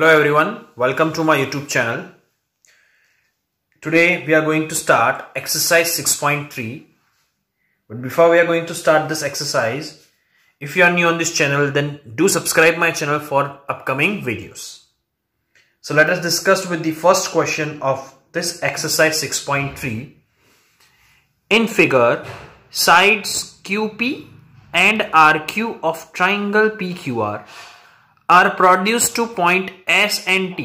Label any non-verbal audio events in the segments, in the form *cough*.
Hello everyone, welcome to my YouTube channel. Today we are going to start exercise 6.3. But before we are going to start this exercise, if you are new on this channel then do subscribe my channel for upcoming videos. So let us discuss with the first question of this exercise 6.3. In figure, sides QP and RQ of triangle PQR R produce to point S and T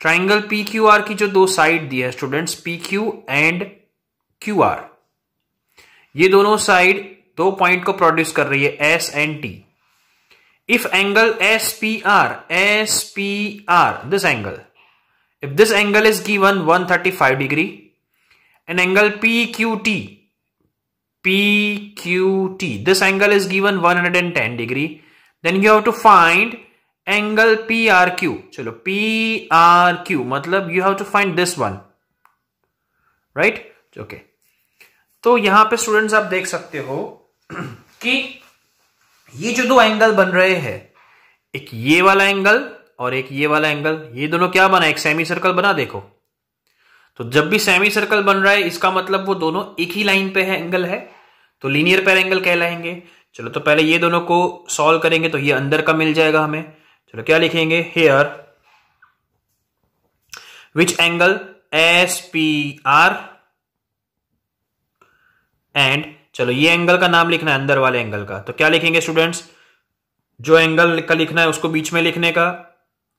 triangle P Q R की जो दो side दी है students P Q and Q R ये दोनों side दो point को produce कर रही है S and T if angle SPR SPR this angle if this angle is given 135 degree an angle PQT PQT this angle is given 110 degree then you have to find angle P R Q चलो P R Q मतलब you have to find this one right okay तो यहां पे students आप देख सकते हो *clears throat* कि ये जो दो एंगल बन रहे हैं एक ये वाला एंगल और एक ये वाला एंगल ये दोनों क्या बना एक सेमी सर्कल बना देखो तो जब भी सेमी सर्कल बन रहा है इसका मतलब वो दोनों एक ही लाइन पे है एंगल है तो लीनियर पैर एंगल कहलाएंगे चलो तो पहले ये दोनों को सॉल्व करेंगे तो ये अंदर का मिल जाएगा हमें चलो क्या लिखेंगे here which angle S P R and चलो ये एंगल का नाम लिखना है अंदर वाले एंगल का तो क्या लिखेंगे स्टूडेंट्स जो एंगल का लिखना है उसको बीच में लिखने का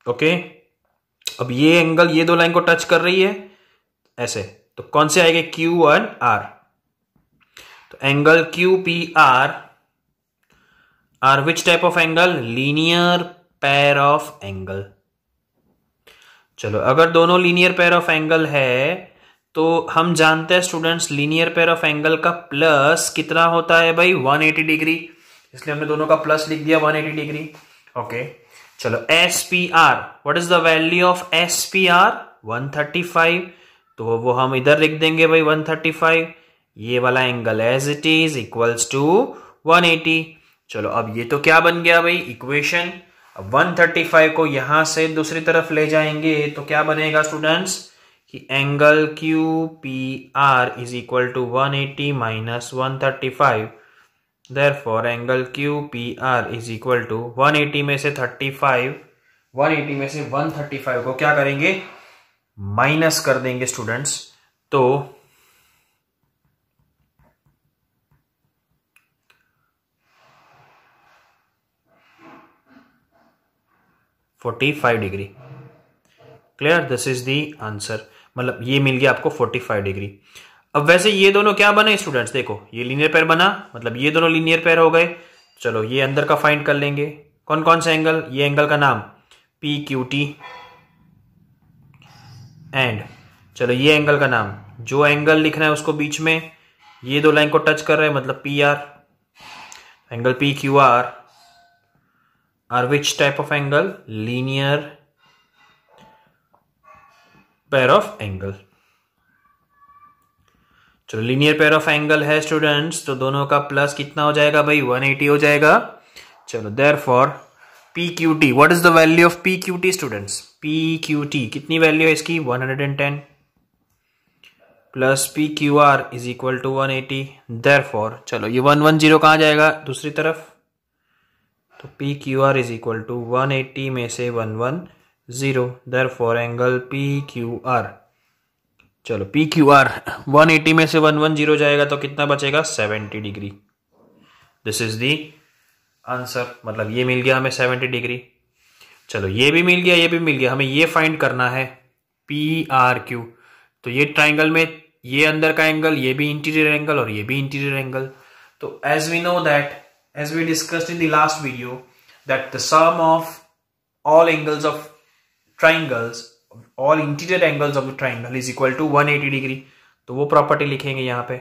ओके अब ये एंगल ये दो लाइन को टच कर रही है ऐसे तो कौन से आएंगे क्यू एंड आर तो angle Q P R are which type of angle linear pair of angle चलो अगर दोनों लीनियर पैर ऑफ एंगल है तो हम जानते हैं students linear pair of angle का प्लस कितना होता है भाई 180 डिग्री इसलिए हमने दोनों का प्लस लिख दिया 180 डिग्री ओके चलो S P R what is the value of S P R one thirty five तो वो हम इधर लिख देंगे भाई वन थर्टी फाइव ये वाला angle as it is equals to one eighty चलो अब ये तो क्या बन गया भाई इक्वेशन 135 को यहां से दूसरी तरफ ले जाएंगे तो क्या बनेगा स्टूडेंट्स कि angle Q P R is equal to one eighty minus one thirty five therefore angle Q P R is equal to one eighty में से थर्टी फाइव वन एटी में से वन थर्टी फाइव को क्या करेंगे minus कर देंगे students तो 45 degree clear this is the answer मतलब ये मिल गया आपको 45 डिग्री अब वैसे ये दोनों क्या बने स्टूडेंट्स देखो ये लीनियर पेयर बना मतलब ये दोनों लीनियर पेयर हो गए चलो ये अंदर का फाइंड कर लेंगे कौन कौन सा एंगल ये एंगल का नाम पी क्यू टी एंड चलो ये एंगल का नाम जो एंगल लिखना है उसको बीच में ये दो लाइन को टच कर रहे हैं मतलब P R angle P Q R are which type of angle? Linear pair of angle. चलो लीनियर पेयर ऑफ एंगल है स्टूडेंट्स तो दोनों का प्लस कितना हो जाएगा भाई 180 हो जाएगा चलो therefore P Q T what is the value of P Q T students P Q T कितनी वैल्यू है इसकी 110 plus P Q R is equal to one eighty therefore चलो ये वन वन जीरो कहाँ जाएगा दूसरी तरफ तो P Q R is equal to one eighty में से one one zero therefore angle P Q R चलो P Q R one eighty में से वन वन जीरो जाएगा तो कितना बचेगा seventy degree this is the answer मतलब ये मिल गया हमें सेवेंटी डिग्री चलो ये भी मिल गया ये भी मिल गया हमें ये फाइंड करना है पी आर क्यू तो ये ट्राइंगल में ये अंदर का एंगल ये भी इंटीरियर एंगल और ये भी इंटीरियर एंगल तो as we know that as we discussed in the last video that the sum of all angles of triangles all interior angles of the triangle is equal to 180 degree तो वो property लिखेंगे यहां पे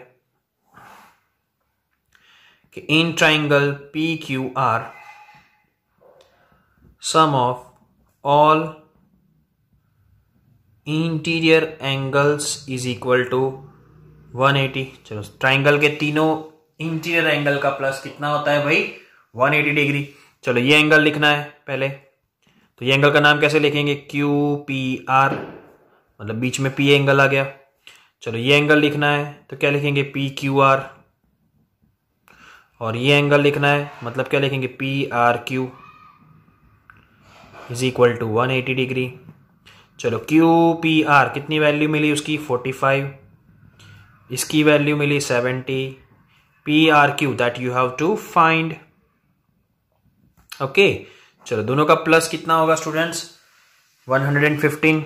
कि in triangle P Q R sum of all interior angles is equal to 180 चलो triangle के तीनों interior angle का प्लस कितना होता है भाई 180 डिग्री चलो ये एंगल लिखना है पहले तो ये एंगल का नाम कैसे लिखेंगे क्यू पी आर मतलब बीच में पी एंगल आ गया चलो ये एंगल लिखना है तो क्या लिखेंगे पी क्यू आर और ये एंगल लिखना है मतलब क्या लिखेंगे P R Q is equal to one eighty degree चलो क्यू पी आर कितनी वैल्यू मिली उसकी फोर्टी फाइव इसकी वैल्यू मिली seventy PRQ that you have to find. Okay, चलो दोनों का प्लस कितना होगा स्टूडेंट्स 115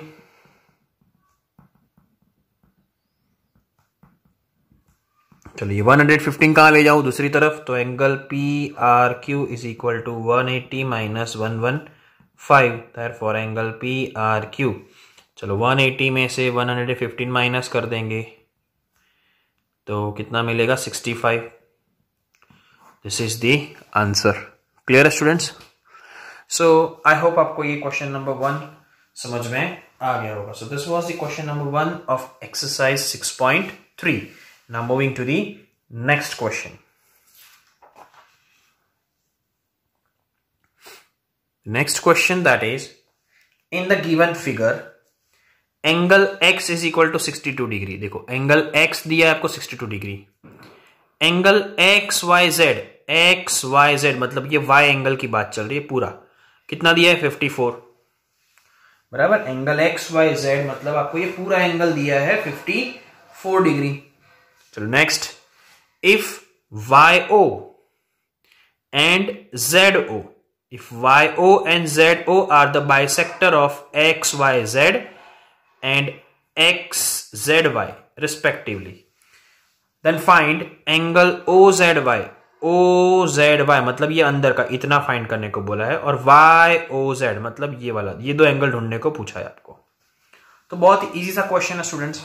चलो ये 115 कहां ले जाऊं दूसरी तरफ तो angle P R Q is equal to one eighty minus one one five for angle P R Q चलो 180 में से 115 माइनस कर देंगे तो कितना मिलेगा sixty five this is the answer clear students so I hope आपको ये क्वेश्चन नंबर वन समझ में आ गया होगा so this was the question number one of exercise six point three now moving to the next question next question that is in the given figure angle x is equal to sixty two degree देखो angle x दिया है आपको sixty two degree angle X Y Z X Y Z मतलब ये y angle की बात चल रही है पूरा कितना दिया है फिफ्टी फोर बराबर एंगल एक्स वाई जेड मतलब आपको ये पूरा एंगल दिया है फिफ्टी फोर डिग्री चलो next if Y O and Z O if Y O and Z O are the bisector of X Y Z and x, z, y respectively. Then find angle O, z, y. O, z, y मतलब ये अंदर का इतना find करने को बोला है और y, o, z मतलब ये वाला ये दो एंगल ढूंढने को पूछा है आपको तो बहुत इजी सा क्वेश्चन है स्टूडेंट्स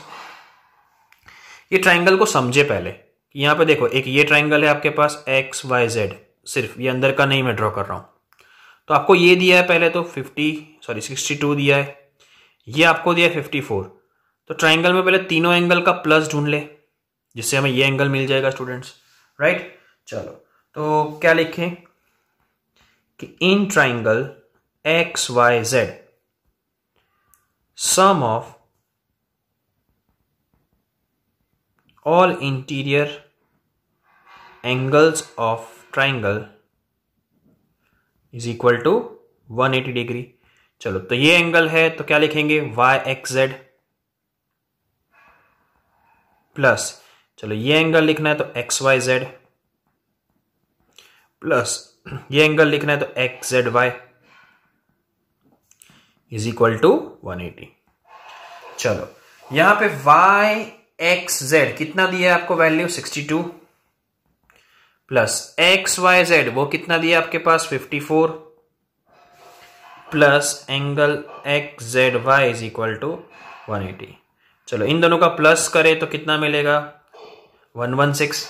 ये ट्राइंगल को समझे पहले यहां पे देखो एक ये ट्राइंगल है आपके पास एक्स वाई जेड सिर्फ ये अंदर का नहीं मैं ड्रॉ कर रहा हूं तो आपको ये दिया है पहले तो फिफ्टी सॉरी सिक्सटी टू दिया है ये आपको दिया फिफ्टी फोर तो ट्राइंगल में पहले तीनों एंगल का प्लस ढूंढ ले जिससे हमें ये एंगल मिल जाएगा स्टूडेंट्स राइट चलो तो क्या लिखें कि in triangle X Y Z sum of all interior angles of triangle is equal to 180 degree चलो तो ये एंगल है तो क्या लिखेंगे वाई एक्स जेड प्लस चलो ये एंगल लिखना है तो एक्स वाई जेड प्लस ये एंगल लिखना है तो X Z Y is equal to one eighty चलो यहां पे y x z कितना दिया है आपको value sixty two plus X Y Z वो कितना दिया आपके पास fifty four plus angle X Z Y is equal to one eighty चलो इन दोनों का प्लस करें तो कितना मिलेगा one one six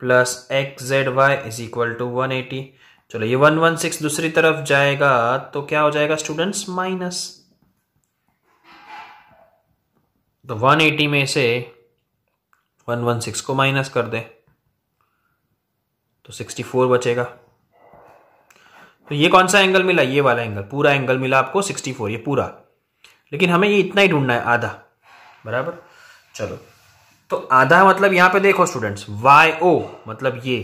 plus X Z Y is equal to one eighty चलो ये वन वन सिक्स दूसरी तरफ जाएगा तो क्या हो जाएगा स्टूडेंट्स माइनस तो वन एटी में से वन वन सिक्स को माइनस कर दे तो सिक्सटी फोर बचेगा तो ये कौन सा एंगल मिला ये वाला एंगल पूरा एंगल मिला आपको 64 ये पूरा लेकिन हमें ये इतना ही ढूंढना है आधा बराबर चलो तो आधा मतलब यहां पे देखो स्टूडेंट्स वाई ओ मतलब ये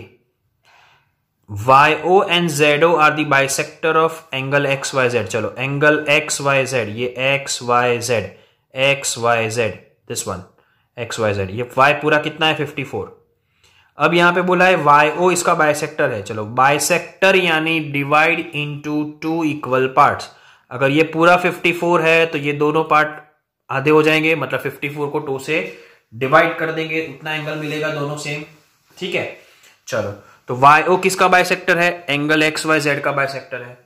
Y O and Z O are the bisector of angle X Y Z चलो एंगल एक्स वाई जेड ये X Y Z X Y Z this one X Y Z ये Y पूरा कितना है four अब यहां पे बोला है वाई ओ इसका बायसेक्टर है चलो बायसेक्टर यानी divide into two equal parts अगर ये पूरा 54 है तो ये दोनों पार्ट आधे हो जाएंगे मतलब 54 को टू से डिवाइड कर देंगे उतना एंगल मिलेगा दोनों सेम ठीक है चलो तो वाई ओ किसका बायसेक्टर है एंगल एक्स वाई जेड का बायसेक्टर है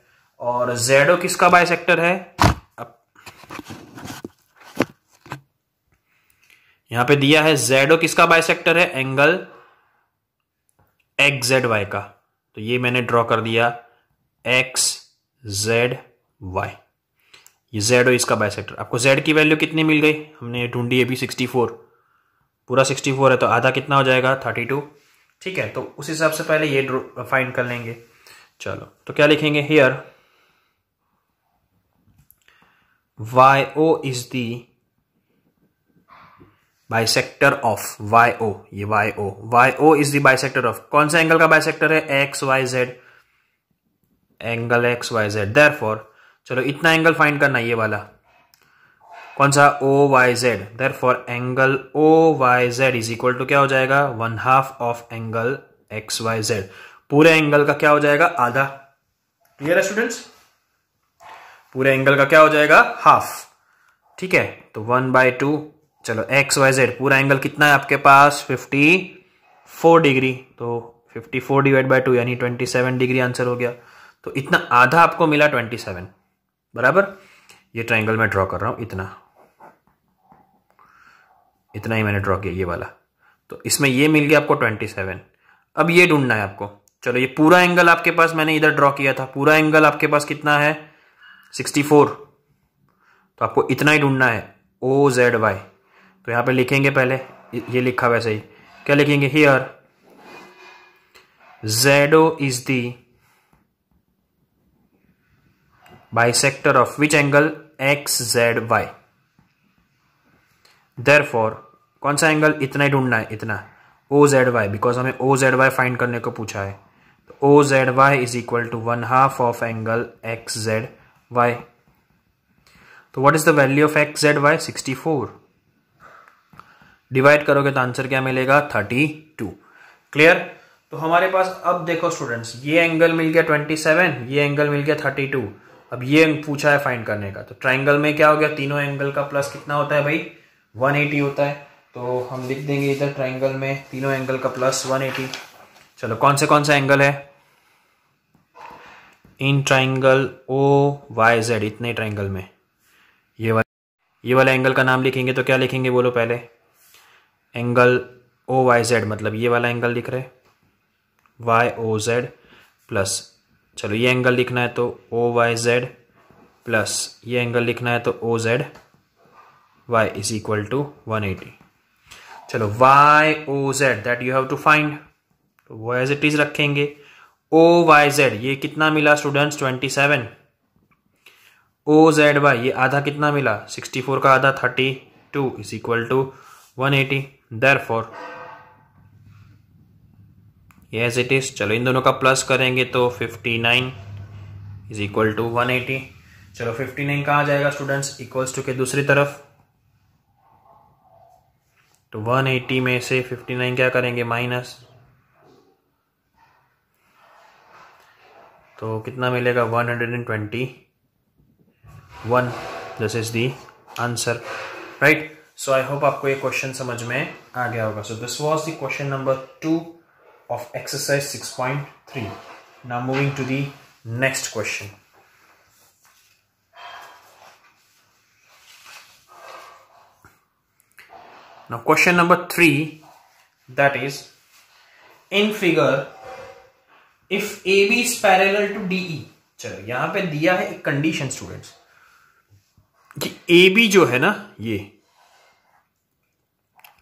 और जेड ओ किसका बायसेक्टर है यहां पे दिया है जेड ओ किसका बायसेक्टर है एंगल एक्स जेड वाई का तो ये मैंने ड्रॉ कर दिया एक्स जेड वाई ये जेड और इसका बायसेक्टर आपको जेड की वैल्यू कितनी मिल गई हमने ढूंढी अभी सिक्सटी फोर पूरा सिक्सटी फोर है तो आधा कितना हो जाएगा थर्टी टू ठीक है तो उस हिसाब से पहले ये फाइन कर लेंगे चलो तो क्या लिखेंगे here Y O is the bisector of Y O ये Y O Y O is the bisector of कौन सा एंगल का बाइसेक्टर है X Y Z angle X Y Z therefore चलो इतना एंगल फाइंड करना ये वाला कौन सा O Y Z therefore angle O Y Z is equal to क्या हो जाएगा one half of angle X Y Z पूरे एंगल का क्या हो जाएगा आधा क्लियर है स्टूडेंट्स पूरे एंगल का क्या हो जाएगा हाफ ठीक है तो वन बाय टू चलो एक्स वाई जेड पूरा एंगल कितना है आपके पास 54 डिग्री तो 54 फोर डिवाइड बाई टू यानी 27 डिग्री आंसर हो गया तो इतना आधा आपको मिला 27 बराबर ये ट्राइंगल मैं ड्रॉ कर रहा हूँ इतना इतना ही मैंने ड्रॉ किया ये वाला तो इसमें ये मिल गया आपको 27 अब ये ढूंढना है आपको चलो ये पूरा एंगल आपके पास मैंने इधर ड्रॉ किया था पूरा एंगल आपके पास कितना है सिक्सटी तो आपको इतना ही ढूंढना है ओ जेड वाई तो यहाँ पे लिखेंगे पहले ये लिखा वैसे ही क्या लिखेंगे here Z O is the bisector of which angle X Z Y therefore कौन सा एंगल इतना ही ढूंढना है इतना ओ जेड वाई बिकॉज हमें ओ जेड वाई फाइंड करने को पूछा है तो O Z Y is equal to one half of angle X Z Y तो what is the value of X Z Y sixty four divide करोगे तो आंसर क्या मिलेगा थर्टी टू क्लियर तो हमारे पास अब देखो स्टूडेंट्स ये एंगल मिल गया ट्वेंटी सेवन ये एंगल मिल गया थर्टी टू अब ये पूछा है फाइंड करने का तो ट्राइंगल में क्या हो गया तीनों एंगल का प्लस कितना होता है भाई वन एटी होता है तो हम लिख देंगे इधर ट्राइंगल में तीनों एंगल का प्लस वन एटी चलो कौन से कौन सा एंगल है in triangle O Y Z इतने ट्राइंगल में ये वाला ये वाला एंगल का नाम लिखेंगे तो क्या लिखेंगे बोलो पहले एंगल ओ वाई जेड मतलब ये वाला एंगल दिख रहा है वाई ओ जेड प्लस चलो ये एंगल लिखना है तो ओ वाई जेड प्लस ये एंगल लिखना है तो O Z Y is equal to one eighty चलो Y O Z that you have to find तो वो एज इट इज रखेंगे ओ वाई जेड ये कितना मिला students twenty seven O Z Y ये आधा कितना मिला सिक्सटी फोर का आधा thirty two is equal to one eighty therefore yes it is चलो इन दोनों का प्लस करेंगे तो 59 nine is equal to one चलो 59 नाइन कहाँ जाएगा स्टूडेंट्स इक्वल्स टू के दूसरी तरफ तो 180 में से 59 क्या करेंगे माइनस तो कितना मिलेगा 121 hundred and twenty one this is the answer right so I hope आपको ये क्वेश्चन समझ में आ गया होगा so this was the question number two of exercise 6.3 now moving to the next question now question number 3 that is in figure if AB is parallel to DE चलो यहां पे दिया है एक कंडीशन स्टूडेंट्स कि AB जो है ना ये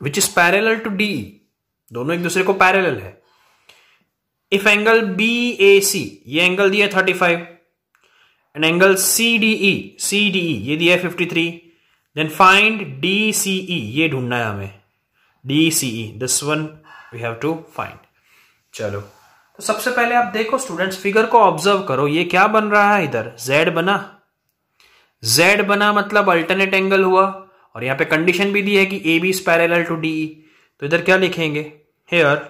which is parallel to D दोनों एक दूसरे को पैरल है if angle B A C ये एंगल दिया thirty five and angle C D E C D E ये दिया fifty three then find D C E ये ढूंढना है हमें D C E this one we have to find चलो तो सबसे पहले आप देखो स्टूडेंट्स फिगर को ऑब्जर्व करो ये क्या बन रहा है इधर जेड बना जेड बना मतलब अल्टरनेट एंगल हुआ और यहाँ पे कंडीशन भी दी है कि A B is parallel to D तो इधर क्या लिखेंगे here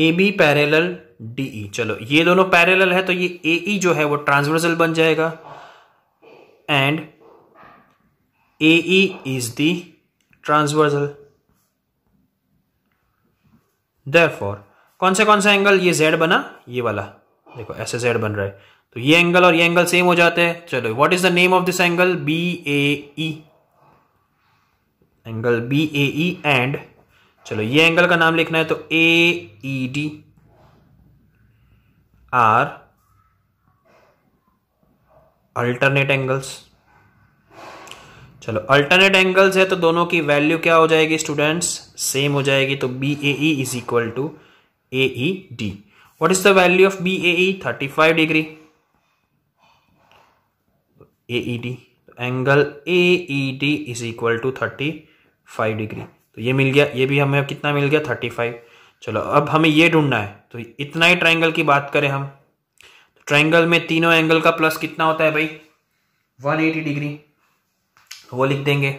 A B parallel DE चलो ये दोनों पैरेलल है तो ये ए ई e जो है वो ट्रांसवर्सल बन जाएगा and A E is the transversal therefore कौन से कौन सा एंगल ये जेड बना ये वाला देखो एस एड बन रहा है तो ये एंगल और ये एंगल सेम हो जाते हैं चलो what is the name of this angle B A E angle B A E and चलो ये एंगल का नाम लिखना है तो A E D are alternate angles चलो अल्टरनेट एंगल्स है तो दोनों की वैल्यू क्या हो जाएगी स्टूडेंट्स सेम हो जाएगी तो B A E is equal to A E D what is the value of BAE 35 degree AED angle AED is equal to 35 degree तो ये मिल गया ये भी हमें कितना मिल गया 35 चलो अब हमें ये ढूंढना है तो इतना ही ट्राइंगल की बात करें हम तो ट्राइंगल में तीनों एंगल का प्लस कितना होता है भाई 180 डिग्री तो वो लिख देंगे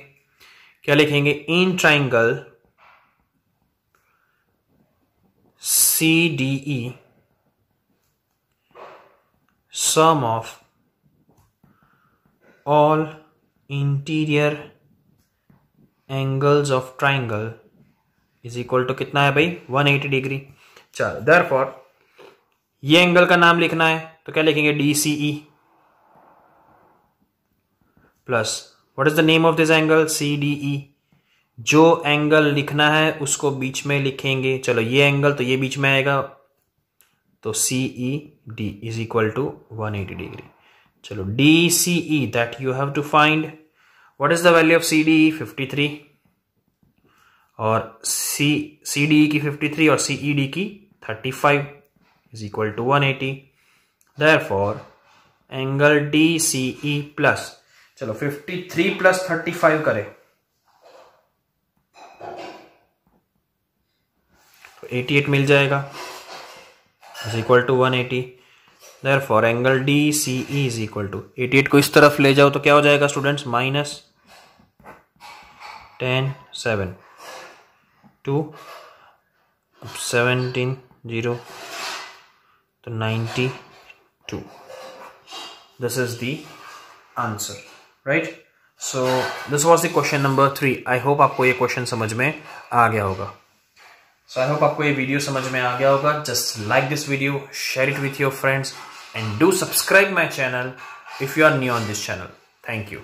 क्या लिखेंगे in triangle C D E sum of all interior angles of triangle is equal to कितना है भाई 180 डिग्री चल दर फॉर ये एंगल का नाम लिखना है तो क्या लिखेंगे D C E plus what is the name of this angle C D E जो एंगल लिखना है उसको बीच में लिखेंगे चलो ये एंगल तो ये बीच में आएगा तो C E D is equal to one eighty degree चलो D C E that you have to find what is the value of C D E fifty three और सी सी डी ई की fifty three और C E D की thirty five is equal to one eighty therefore angle D C E plus चलो fifty three plus thirty five करें तो eighty eight मिल जाएगा is equal to one eighty therefore angle D C E is equal to eighty eight को इस तरफ ले जाओ तो क्या हो जाएगा students minus ten seven two seventeen zero तो ninety two this is the answer right so this was the question number three I hope आपको ये क्वेश्चन समझ में आ गया होगा सो आई होप आपको ये वीडियो समझ में आ गया होगा just like this video share it with your friends and do subscribe my channel if you are new on this channel thank you